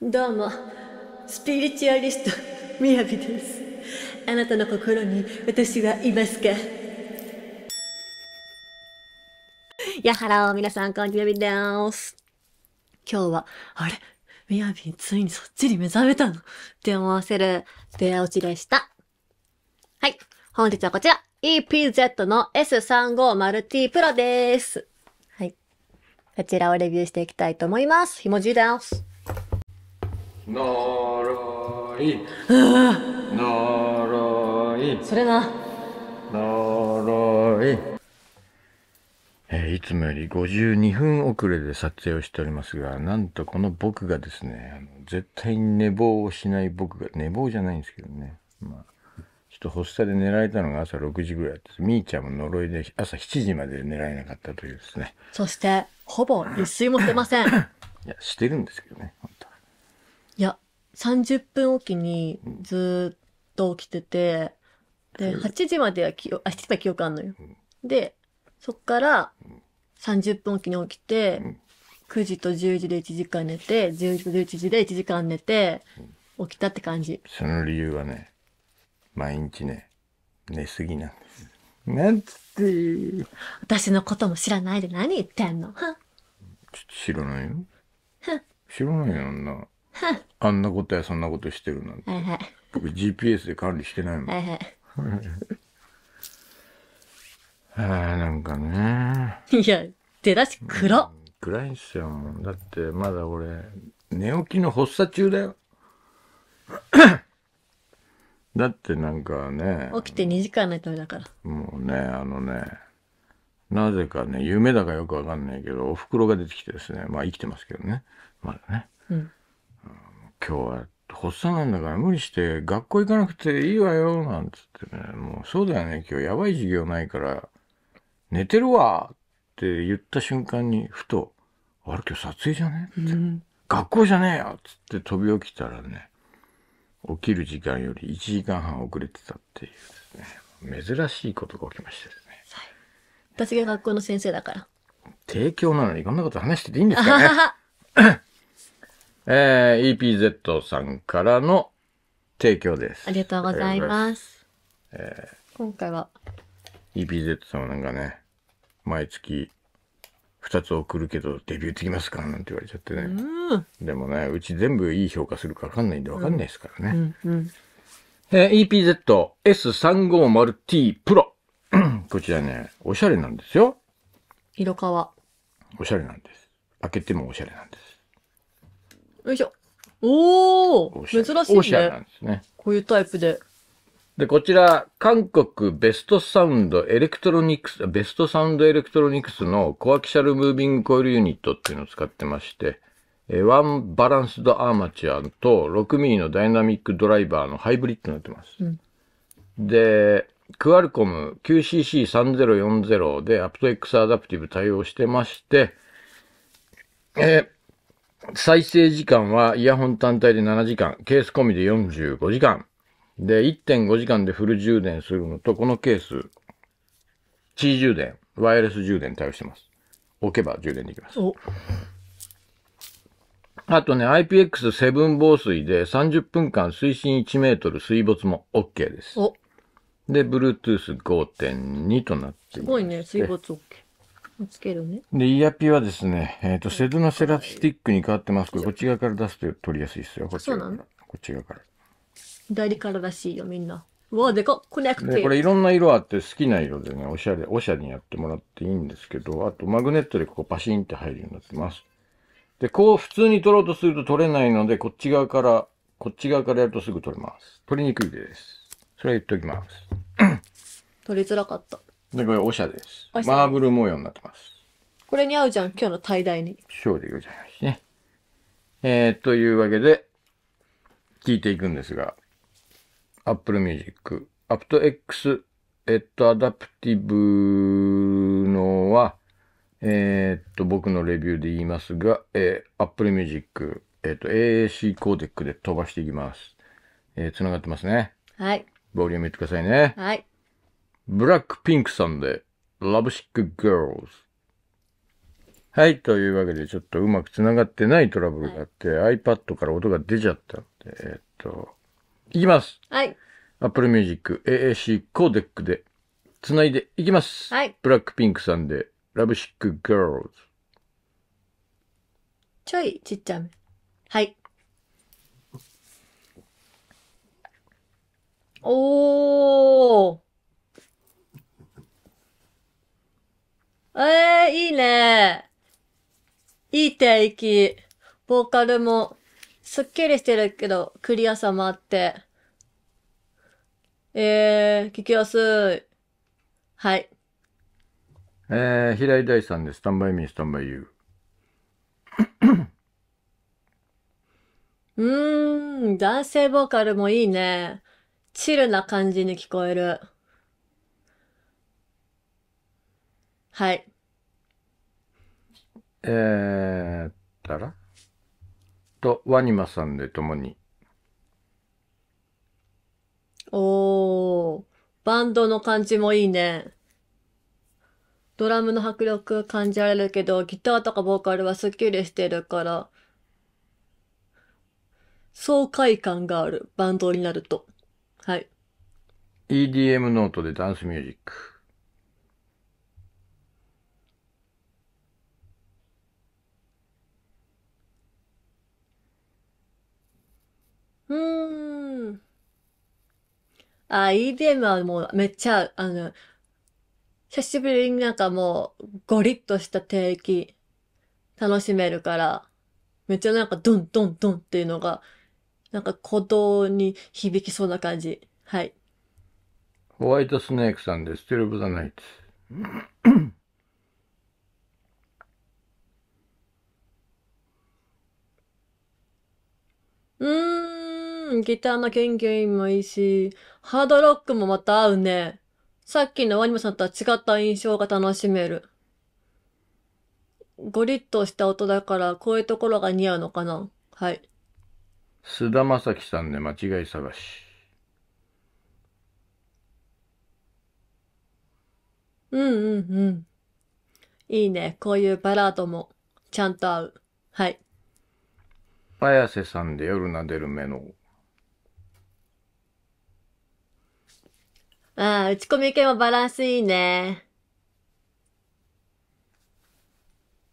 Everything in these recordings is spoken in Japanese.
どうも、スピリチュアリスト、みやびです。あなたの心に私はいますかやはらお、皆さん、こんにちは、みです。今日は、あれみやび、ついにそっちに目覚めたのって思わせる出落ちでした。はい。本日はこちら。EPZ の S350T プロです。はい。こちらをレビューしていきたいと思います。ひもじいです。呪い呪いそれな呪いえいつもより52分遅れで撮影をしておりますが、なんとこの僕がですね、絶対に寝坊をしない僕が、寝坊じゃないんですけどね。まあ、ちょっと発作で寝られたのが朝6時ぐらいでっみーちゃんも呪いで朝7時まで寝られなかったというですね。そして、ほぼ一睡もしてません。いや、してるんですけどね、本30分おきにずっと起きてて、で、8時まではきあ、7時まで記憶あんのよ。で、そっから30分おきに起きて、9時と10時で1時間寝て、10時と11時で1時間寝て、起きたって感じ。その理由はね、毎日ね、寝すぎなんです。なんつって。私のことも知らないで何言ってんの。ちょっと知らないよ。知らないよ、あんな。あんなことやそんなことしてるなんて。はいはい、僕 GPS で管理してないもん。はいはい ああ、なんかね。いや、出だし暗っ、暗いんすよ。だってまだ俺、寝起きの発作中だよ。だってなんかね。起きて2時間ないとだから。もうね、あのね、なぜかね、夢だかよくわかんないけど、お袋が出てきてですね、まあ生きてますけどね、まだね。うん、今日は発作なんだから無理して学校行かなくていいわよ、なんつってね、もうそうだよね、今日やばい授業ないから、寝てるわって言った瞬間に、ふと、あれ今日撮影じゃねって、うん、学校じゃねえよつって飛び起きたらね、起きる時間より1時間半遅れてたっていうですね、珍しいことが起きましてですね。はい、私が学校の先生だから。提供なのにこんなこと話してていいんですかね えー、EPZ さんからの提供です。ありがとうございます。えー、今回は。EPZ さんはなんかね、毎月二つ送るけどデビューできますかなんて言われちゃってね。でもね、うち全部いい評価するかわかんないんでわかんないですからね。うんうんうんえー、EPZS350T プロ。こちらね、おしゃれなんですよ。色川。おしゃれなんです。開けてもおしゃれなんです。よいしょ。おお珍しいオシャなね。んですね。こういうタイプで。で、こちら、韓国ベストサウンドエレクトロニクス、ベストサウンドエレクトロニクスのコアキシャルムービングコイルユニットっていうのを使ってまして、えワンバランスドアーマチュアと6ミリのダイナミックドライバーのハイブリッドになってます。うんで、クアルコム QCC3040 でアプト X アダプティブ対応してまして、えー再生時間はイヤホン単体で7時間、ケース込みで45時間。で、1.5時間でフル充電するのと、このケース、C 充電、ワイヤレス充電対応してます。置けば充電できます。あとね、IPX7 防水で30分間水深1メートル水没も OK です。で、Bluetooth5.2 となってます。すごいね、水没 OK。つけるね。で、イヤピはですね、えっ、ー、と、セドナセラスティックに変わってますけど、こっち側から出すと取りやすいですよ。こっち側から。こっち側から。左かららしいよ、みんな。うわ、でかコネクティこれいろんな色あって好きな色でね、おしゃれ、おしゃれにやってもらっていいんですけど、あとマグネットでここパシンって入るようになってます。で、こう普通に取ろうとすると取れないので、こっち側から、こっち側からやるとすぐ取れます。取りにくいです。それは言っておきます。取りづらかった。で、これ、おしゃです。マーブル模様になってます。これに合うじゃん、今日の大大に。そうでございますね。えー、というわけで、聞いていくんですが、Apple Music、aptX、えっと、アダプティブのは、えー、っと、僕のレビューで言いますが、えー、Apple Music、えー、っと、AAC コーデックで飛ばしていきます。えー、繋がってますね。はい。ボリュームいってくださいね。はい。ブラックピンクさんで、ラブシックガールズ。はい、というわけで、ちょっとうまく繋がってないトラブルがあって、はい、iPad から音が出ちゃったんで、えー、っと、いきます。はい。Apple Music AAC コーデックで、繋いでいきます。はい。ブラックピンクさんで、ラブシックガールズ。ちょいちっちゃめ。はい。おー。ええー、いいね。いい天気。ボーカルも、すっきりしてるけど、クリアさもあって。ええー、聞きやすい。はい。えー、平井大さんで、スタンバイミー、スタンバイユー。うーん、男性ボーカルもいいね。チルな感じに聞こえる。はい。えー、たらと、ワニマさんで共に。おー、バンドの感じもいいね。ドラムの迫力感じられるけど、ギターとかボーカルはスッキリしてるから、爽快感がある、バンドになると。はい。EDM ノートでダンスミュージック。うーん。あ、EDM はもうめっちゃ、あの、久しぶりになんかもう、ゴリッとした低域楽しめるから、めっちゃなんかドンドンドンっていうのが、なんか鼓動に響きそうな感じ。はい。ホワイトスネークさんで、ステル・ブ・ザ・ナイツ。うん、ギターの弦弦もいいし、ハードロックもまた合うね。さっきのワニマさんとは違った印象が楽しめる。ゴリッとした音だから、こういうところが似合うのかな。はい。菅田正樹さんで、ね、間違い探し。うんうんうん。いいね。こういうバラードも、ちゃんと合う。はい。綾瀬さんで夜なでる目の。ああ、打ち込み系もバランスいいね。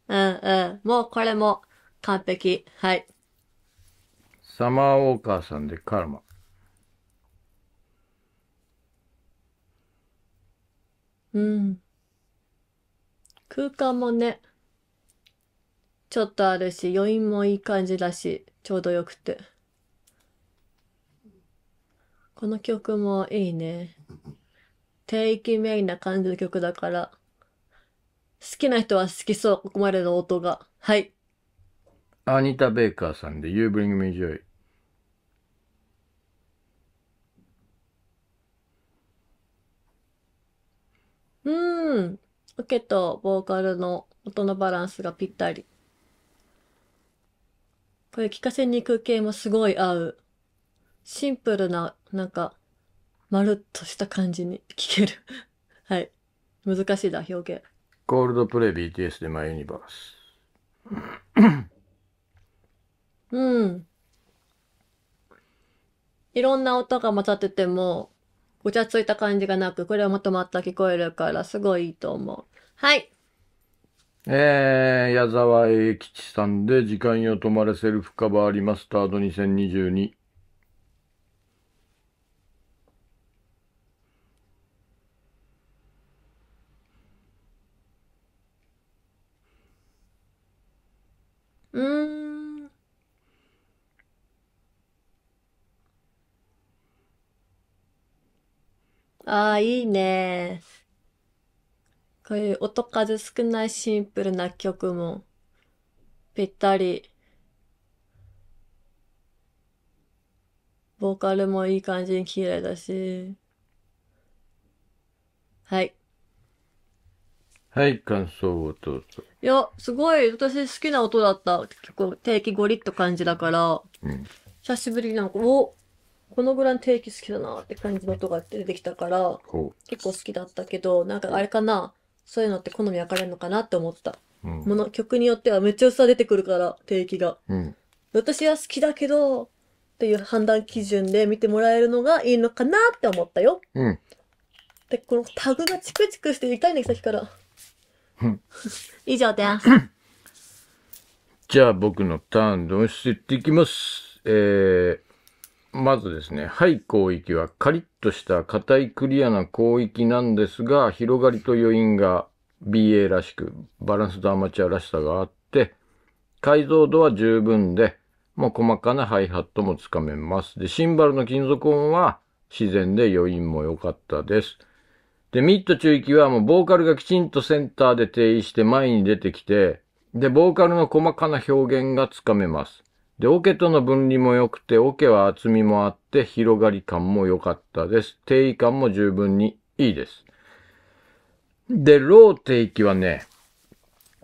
うんうん。もうこれも完璧。はい。サマーウォーカーさんでカルマ。うん。空間もね、ちょっとあるし、余韻もいい感じだし、ちょうどよくて。この曲もいいね。低域メインな感じの曲だから、好きな人は好きそう、ここまでの音が。はい。アニタ・ベーカーさんで You Bring Me Joy。うん。オケとボーカルの音のバランスがぴったり。これ聞かせに行く系もすごい合う。シンプルな、なんか、まるっとした感じに聞ける。はい。難しいだ、表現。コールドプレイ BTS でマイユニバース。うん。いろんな音が混ざってても、ごちゃついた感じがなく、これはまとまった聞こえるから、すごいいいと思う。はい。えー、矢沢永吉さんで、時間よ止まれセルフカバーリマスタード2022。ああ、いいね。こういう音数少ないシンプルな曲も、ぴったり。ボーカルもいい感じに綺麗だし。はい。はい、感想をどうぞ。いや、すごい、私好きな音だった。結構、定期ゴリッと感じだから、うん、久しぶりになんか、おこのぐらいの定期好きだなって感じの音が出てきたから結構好きだったけどなんかあれかなそういうのって好み分かれるのかなって思った、う。ん。もの曲によってはめっちゃ薄さ出てくるから定期がうん。私は好きだけどっていう判断基準で見てもらえるのがいいのかなって思ったようん。でこのタグがチクチクして痛いねさっきから 以上ですじゃあ僕のターンどうしいっていきます。えー、まずですね、い、広域はカリッとした硬いクリアな広域なんですが、広がりと余韻が BA らしく、バランスとアマチュアらしさがあって、解像度は十分で、もう細かなハイハットもつかめます。で、シンバルの金属音は自然で余韻も良かったです。で、ミッド中域はもうボーカルがきちんとセンターで定位して前に出てきて、で、ボーカルの細かな表現がつかめます。で、オ、ケとの分離も良くて、オ、ケは厚みもあって、広がり感も良かったです。定位感も十分にいいです。で、ロー定域はね、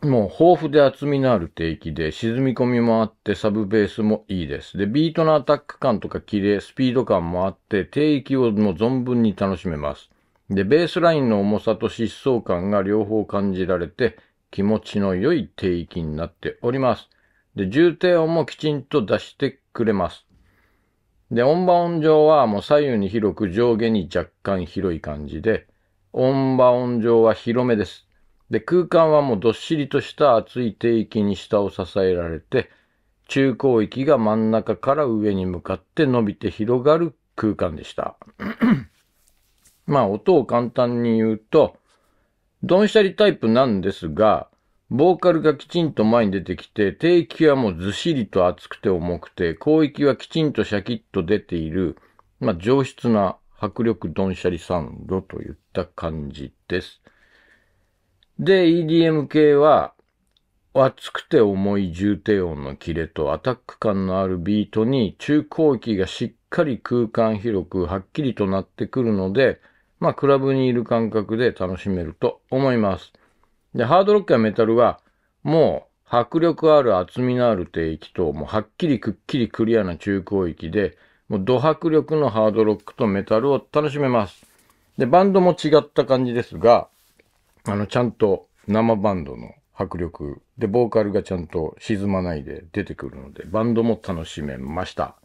もう豊富で厚みのある定域で、沈み込みもあって、サブベースもいいです。で、ビートのアタック感とか綺麗、スピード感もあって、定域をもう存分に楽しめます。で、ベースラインの重さと疾走感が両方感じられて、気持ちの良い定域になっております。で、重低音もきちんと出してくれます。で、音波音上はもう左右に広く上下に若干広い感じで、音波音上は広めです。で、空間はもうどっしりとした厚い低域に下を支えられて、中高域が真ん中から上に向かって伸びて広がる空間でした。まあ、音を簡単に言うと、ドンシャリタイプなんですが、ボーカルがきちんと前に出てきて、低域はもうずっしりと厚くて重くて、広域はきちんとシャキッと出ている、まあ、上質な迫力ドンシャリサウンドといった感じです。で、EDM 系は、厚くて重い重低音のキレとアタック感のあるビートに中高域がしっかり空間広くはっきりとなってくるので、まあクラブにいる感覚で楽しめると思います。で、ハードロックやメタルは、もう、迫力ある厚みのある低域と、もうはっきりくっきりクリアな中高域で、もう、ド迫力のハードロックとメタルを楽しめます。で、バンドも違った感じですが、あの、ちゃんと生バンドの迫力で、ボーカルがちゃんと沈まないで出てくるので、バンドも楽しめました。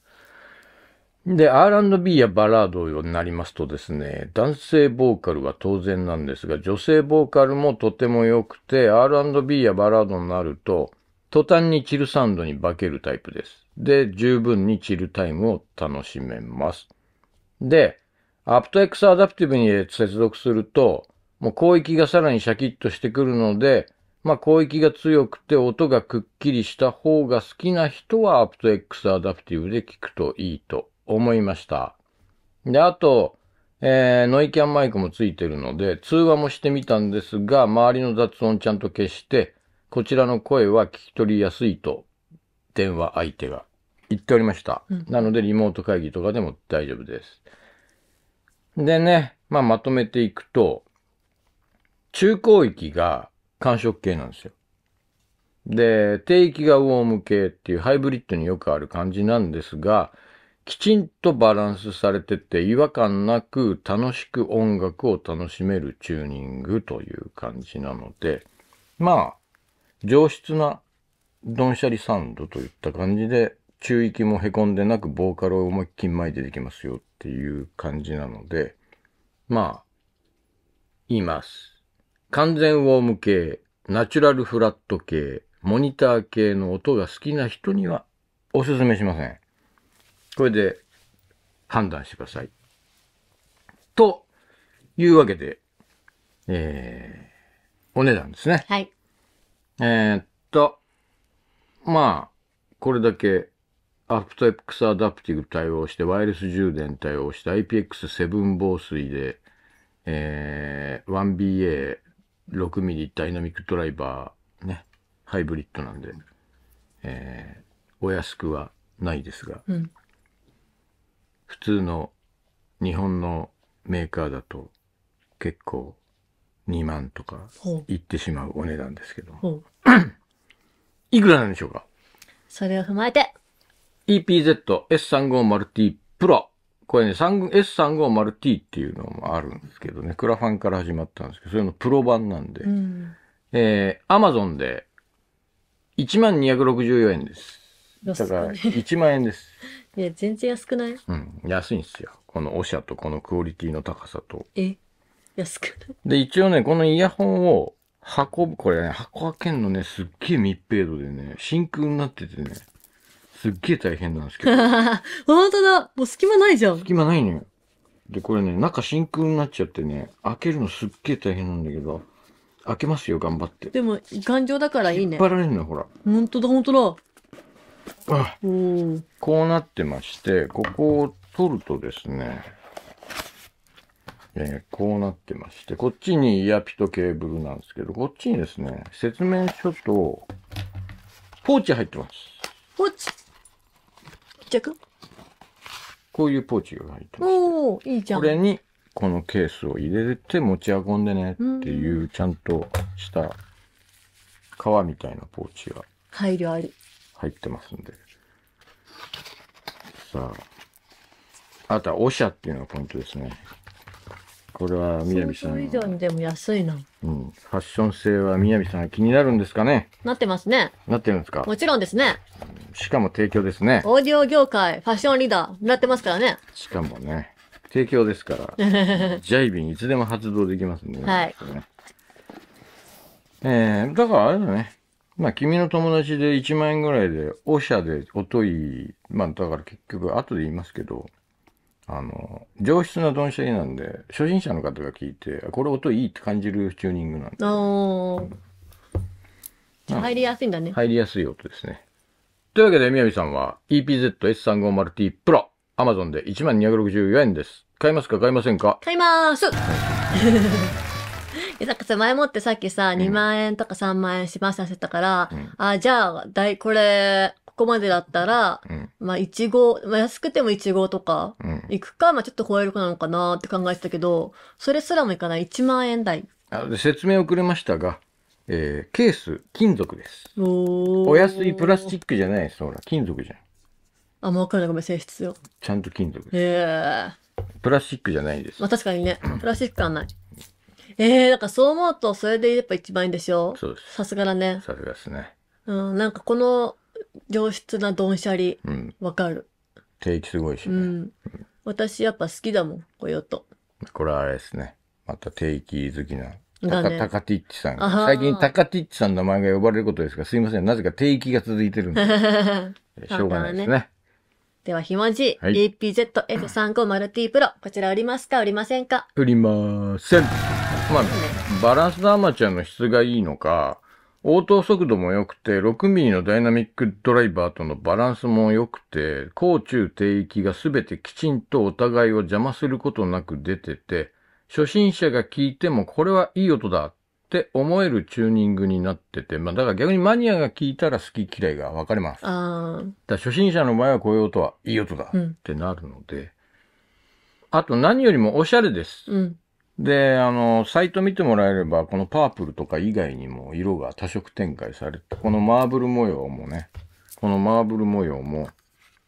で、R&B やバラードになりますとですね、男性ボーカルは当然なんですが、女性ボーカルもとても良くて、R&B やバラードになると、途端にチルサウンドに化けるタイプです。で、十分にチルタイムを楽しめます。で、アプト X アダプティブに接続すると、もう広域がさらにシャキッとしてくるので、まあ広域が強くて音がくっきりした方が好きな人はアプト X アダプティブで聞くといいと思いました。で、あと、えー、ノイキャンマイクもついてるので、通話もしてみたんですが、周りの雑音ちゃんと消して、こちらの声は聞き取りやすいと、電話相手が言っておりました。うん、なので、リモート会議とかでも大丈夫です。でね、まあ、まとめていくと、中高域が寒色系なんですよ。で、低域がウォーム系っていうハイブリッドによくある感じなんですが、きちんとバランスされてて、違和感なく楽しく音楽を楽しめるチューニングという感じなので、まあ、上質なドンシャリサウンドといった感じで、中域も凹んでなく、ボーカルを思いっきり前でできますよっていう感じなので、まあ、言います。完全ウォーム系、ナチュラルフラット系、モニター系の音が好きな人にはおすすめしません。これで判断してください。というわけで、えー、お値段ですね。はい。えー、っと、まあ、これだけ、アプトエックスアダプティブ対応して、ワイルス充電対応して、IPX7 防水で、えー、1 b a 6ミリダイナミックドライバー、ね、ハイブリッドなんで、えー、お安くはないですが、うん、普通の日本のメーカーだと結構2万とかいってしまうお値段ですけど いくらなんでしょうかそれを踏まえて EPZS350T プロこれね S350T っていうのもあるんですけどねクラファンから始まったんですけどそれのプロ版なんで、うん、えー、Amazon で1264円ですだから1 万円です。いや、全然安くないうん、安いんですよ。このオシャとこのクオリティの高さと。え安くないで、一応ね、このイヤホンを運ぶ、これね、箱開けんのね、すっげえ密閉度でね、真空になっててね、すっげえ大変なんですけど。本当だもう隙間ないじゃん。隙間ないの、ね、よ。で、これね、中真空になっちゃってね、開けるのすっげえ大変なんだけど、開けますよ、頑張って。でも、頑丈だからいいね。引っ張られるのよ、ほら。ほんとだ、ほんとだ。こうなってまして、ここを取るとですね、えー、こうなってまして、こっちにイヤピとケーブルなんですけど、こっちにですね、説明書と、ポーチ入ってます。ポーチゃくこういうポーチが入ってます。おいいじゃん。これに、このケースを入れて持ち運んでねっていう、ちゃんとした、革みたいなポーチが。配慮あり。入ってますんで。さあ。あとは、おしゃっていうのがポイントですね。これは、みやびさん。以上にでも安いな。うん。ファッション性はみやびさん気になるんですかねなってますね。なってるんですかもちろんですね。しかも提供ですね。オーディオ業界、ファッションリーダー、なってますからね。しかもね、提供ですから、ジャイビンいつでも発動できますんでね。はい。えー、だからあれだね。まあ、君の友達で1万円ぐらいで、おしゃで、おとい、まあ、だから結局、後で言いますけど、あの、上質なドンシャリなんで、初心者の方が聞いて、これ音いいって感じるチューニングなんで。あー。入りやすいんだね。入りやすい音ですね。というわけで、みやびさんは EPZS350T Pro、Amazon で1264円です。買いますか買いませんか買います え、なんかさ、前もってさっきさ、2万円とか3万円しまさせたから、うん、あ、じゃあ、だい、これ、ここまでだったら、うん、まあ、1ご、まあ、安くても1ごとか、行くか、まあ、ちょっと超えるかなのかなって考えてたけど、それすらもいかない1万円台。あ説明遅れましたが、えー、ケース、金属です。おお安いプラスチックじゃないです、ほら、金属じゃん。あ、もう分かんない、ごめん、性質よ。ちゃんと金属です。へえー。プラスチックじゃないです。まあ、確かにね、プラスチックはない。ええー、だからそう思うと、それでやっぱ一番いいんでしょそうです。さすがだね。さすがですね。うん、なんかこの上質なドンシャリ、うん、わかる。定期すごいしね。うん。私やっぱ好きだもん、こういうこれはあれですね。また定期好きな。だね、タカティッチさん。最近タカティッチさんの名前が呼ばれることですが、すいません。なぜか定期が続いてるんで。しょうがないですね。では、ひもじ、はい、EPZF350T プロ、こちら売りますか売りませんか売りません。まあ、バランスのアマチュアの質がいいのか、応答速度も良くて、6ミリのダイナミックドライバーとのバランスも良くて、高中低域が全てきちんとお互いを邪魔することなく出てて、初心者が聞いてもこれはいい音だって思えるチューニングになってて、まあだから逆にマニアが聞いたら好き嫌いが分かれます。だ初心者の場合はこういう音はいい音だってなるので、うん、あと何よりもおしゃれです。うんで、あの、サイト見てもらえれば、このパープルとか以外にも色が多色展開されて、このマーブル模様もね、このマーブル模様も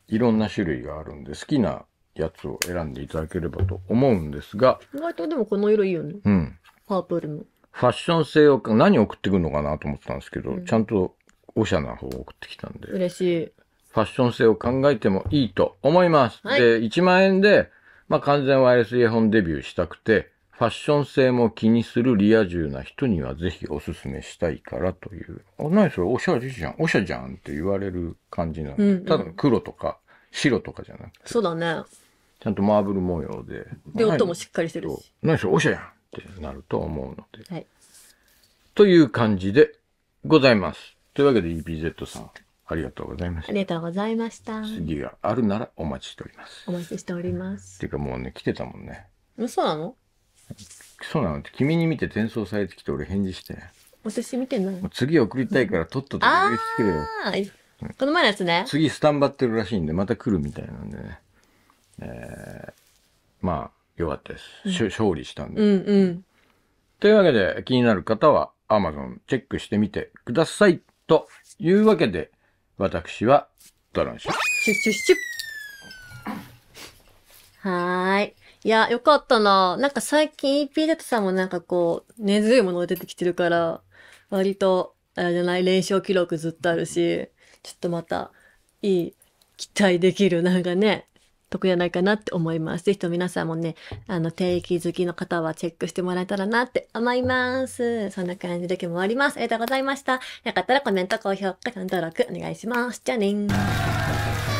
いろんな種類があるんで、好きなやつを選んでいただければと思うんですが。意外とでもこの色いいよね。うん。パープルの。ファッション性を、何送ってくるのかなと思ってたんですけど、うん、ちゃんとおしゃな方を送ってきたんで。嬉しい。ファッション性を考えてもいいと思います。はい、で、1万円で、まあ、完全ワイヤレスイヤホンデビューしたくて、ファッション性も気にするリア充な人にはぜひおすすめしたいからという。あ、何それおしゃれじゃん。おしゃじゃんって言われる感じなの、うんうん、ただ黒とか白とかじゃなくて。そうだね。ちゃんとマーブル模様で。で、音もしっかりしてるし。何それおしゃやんってなると思うので。はい。という感じでございます。というわけで EPZ さん、ありがとうございました。ありがとうございました。次があるならお待ちしております。お待ちしております。っていうかもうね、来てたもんね。嘘なのそうなの君に見て転送されてきて俺返事して私見てない次送りたいからとっとと返りしてくれよああこの前のやつね次スタンバってるらしいんでまた来るみたいなんでねえー、まあよかったです、うん、勝利したんで、うんうん、というわけで気になる方は Amazon チェックしてみてくださいというわけで私はドロンシュシュシュシュはいいや、よかったな。なんか最近 EP だささ、もなんかこう、根強いものが出てきてるから、割と、あれじゃない、連勝記録ずっとあるし、ちょっとまた、いい、期待できる、なんかね、得じゃないかなって思います。ぜひと皆さんもね、あの、定期好きの方はチェックしてもらえたらなって思います。そんな感じで今日も終わります。ありがとうございました。よかったらコメント、高評価、チャンネル登録お願いします。じゃあねー。